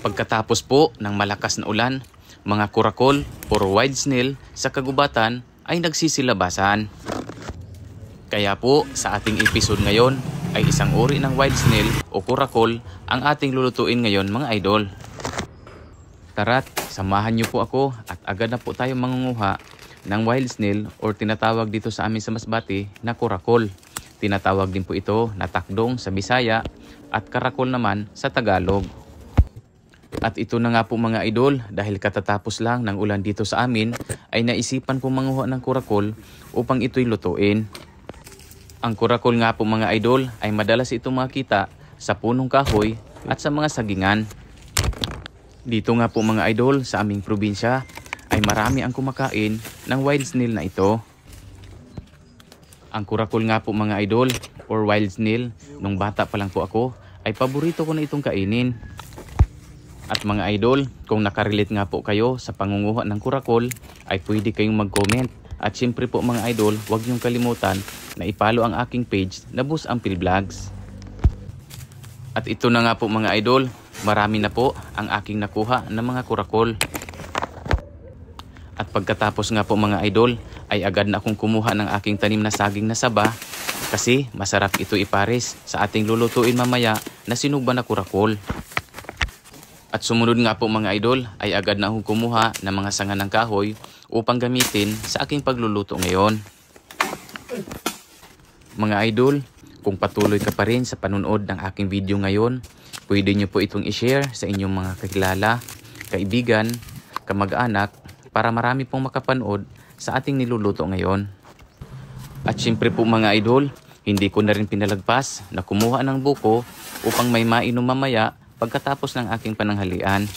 Pagkatapos po ng malakas na ulan, mga kurakol or wide snail sa kagubatan ay nagsisilabasan. Kaya po sa ating episode ngayon ay isang uri ng wild snail o kurakol ang ating lulutuin ngayon mga idol. Tarat, samahan niyo po ako at agad na po tayo mangunguha ng wild snail or tinatawag dito sa amin sa Masbati na kurakol. Tinatawag din po ito na takdong sa Bisaya at karakol naman sa Tagalog. At ito na nga po mga idol, dahil katatapos lang ng ulan dito sa amin, ay naisipan po manguha ng kurakol upang ito'y lutuin. Ang kurakol nga po mga idol ay madalas itong makita sa punong kahoy at sa mga sagingan. Dito nga po mga idol sa aming probinsya ay marami ang kumakain ng wild snail na ito. Ang kurakol nga po mga idol or wild snail, nung bata pa lang po ako, ay paborito ko na itong kainin. At mga idol, kung nakarelate nga po kayo sa pangunguha ng kurakol, ay pwede kayong mag-comment. At siyempre po mga idol, huwag niyong kalimutan na ipalo ang aking page na Bus Ampil Vlogs. At ito na nga po mga idol, marami na po ang aking nakuha ng mga kurakol. At pagkatapos nga po mga idol, ay agad na akong kumuha ng aking tanim na saging na saba kasi masarap ito ipares sa ating lulutuin mamaya na sinugba na kurakol. At sumunod nga po mga idol ay agad na akong kumuha ng mga sanga ng kahoy upang gamitin sa aking pagluluto ngayon. Mga idol, kung patuloy ka pa rin sa panunod ng aking video ngayon, pwede nyo po itong ishare sa inyong mga kakilala, kaibigan, kamag-anak para marami pong makapanood sa ating niluluto ngayon. At syempre po mga idol, hindi ko na rin pinalagpas na kumuha ng buko upang may mainom mamaya Pagkatapos ng aking pananghalian,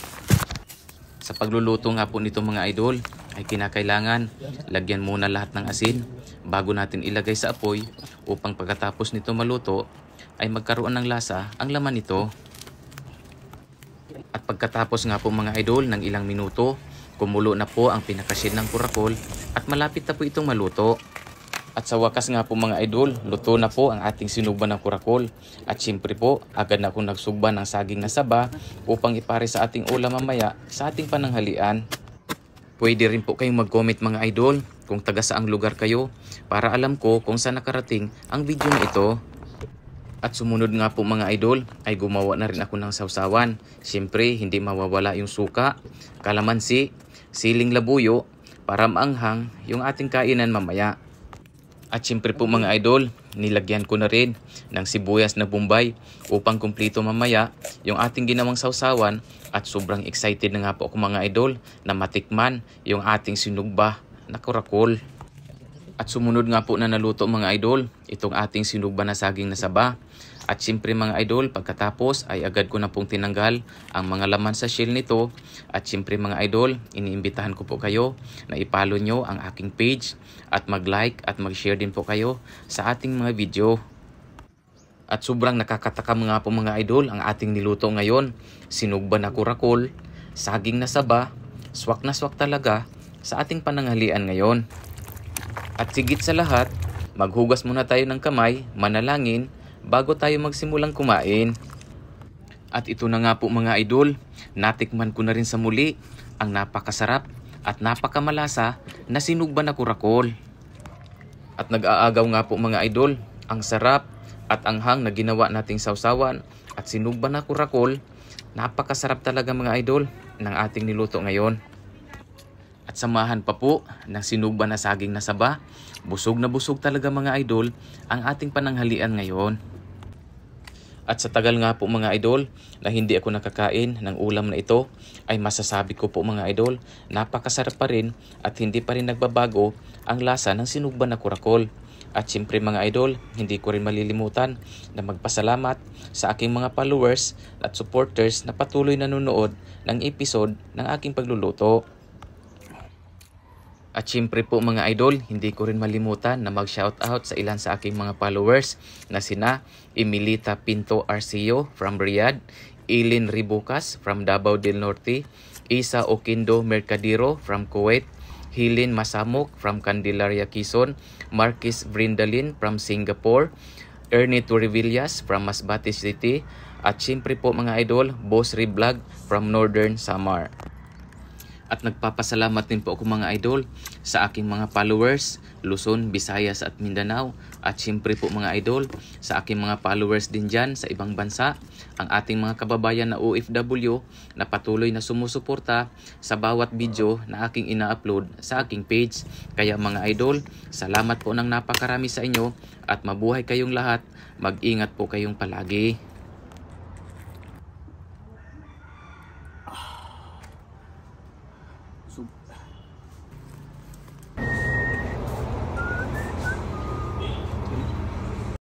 sa pagluluto nga po nito mga idol, ay kinakailangan lagyan muna lahat ng asin bago natin ilagay sa apoy upang pagkatapos nito maluto ay magkaroon ng lasa ang laman nito. At pagkatapos nga po mga idol ng ilang minuto, kumulo na po ang pinakasin ng kurakol at malapit na po itong maluto. At sa wakas nga po mga idol, luto na po ang ating sinuba ng kurakol. At siyempre po, agad na akong nagsugba ng saging na saba upang ipare sa ating ulam mamaya sa ating pananghalian. Pwede rin po kayong mag-comment mga idol kung taga saang lugar kayo para alam ko kung saan nakarating ang video na ito. At sumunod nga po mga idol ay gumawa na rin ako ng sausawan. Siyempre hindi mawawala yung suka, kalamansi, siling labuyo para maanghang yung ating kainan mamaya. At syempre po mga idol, nilagyan ko na rin ng sibuyas na bumbay upang kumplito mamaya yung ating ginawang sausawan at sobrang excited na nga po ako mga idol na matikman yung ating sinugba na kurakol. At sumunod nga po na naluto mga idol itong ating sinugba na saging na saba. At siyempre mga idol, pagkatapos ay agad ko na pong tinanggal ang mga laman sa shell nito. At siyempre mga idol, iniimbitahan ko po kayo na ipalo nyo ang aking page at mag-like at mag-share din po kayo sa ating mga video. At sobrang nakakataka mga po mga idol ang ating niluto ngayon. Sinugba na kurakol, saging na saba, swak na swak talaga sa ating pananghalian ngayon. At sigit sa lahat, Maghugas muna tayo ng kamay, manalangin, bago tayo magsimulang kumain. At ito na nga po mga idol, natikman ko na rin sa muli ang napakasarap at napakamalasa na sinugba na kurakol. At nag-aagaw nga po mga idol, ang sarap at anghang na ginawa nating sausawan at sinugba na kurakol, napakasarap talaga mga idol ng ating niluto ngayon. At samahan pa po ng sinugba na saging na saba, busog na busog talaga mga idol ang ating pananghalian ngayon. At sa tagal nga po mga idol na hindi ako nakakain ng ulam na ito ay masasabi ko po mga idol napakasarap pa rin at hindi pa rin nagbabago ang lasa ng sinugba na kurakol. At siyempre mga idol, hindi ko rin malilimutan na magpasalamat sa aking mga followers at supporters na patuloy nanonood ng episode ng aking pagluluto. At syempre po mga idol, hindi ko rin malimutan na mag-shoutout sa ilan sa aking mga followers na sina Emilita Pinto Arceo from Riyadh, Ilin Ribucas from Davao del Norte, Isa Okindo Mercadero from Kuwait, Hilin Masamok from Candelaria, Quezon, Marquis Brindalin from Singapore, Ernie Turivillas from Masbate City, at syempre po mga idol, Boss Reblog from Northern Samar. At nagpapasalamat din po ako mga idol sa aking mga followers, Luzon, Visayas at Mindanao. At siyempre po mga idol, sa aking mga followers din dyan sa ibang bansa, ang ating mga kababayan na OFW na patuloy na sumusuporta sa bawat video na aking ina-upload sa aking page. Kaya mga idol, salamat po ng napakarami sa inyo at mabuhay kayong lahat. Mag-ingat po kayong palagi. su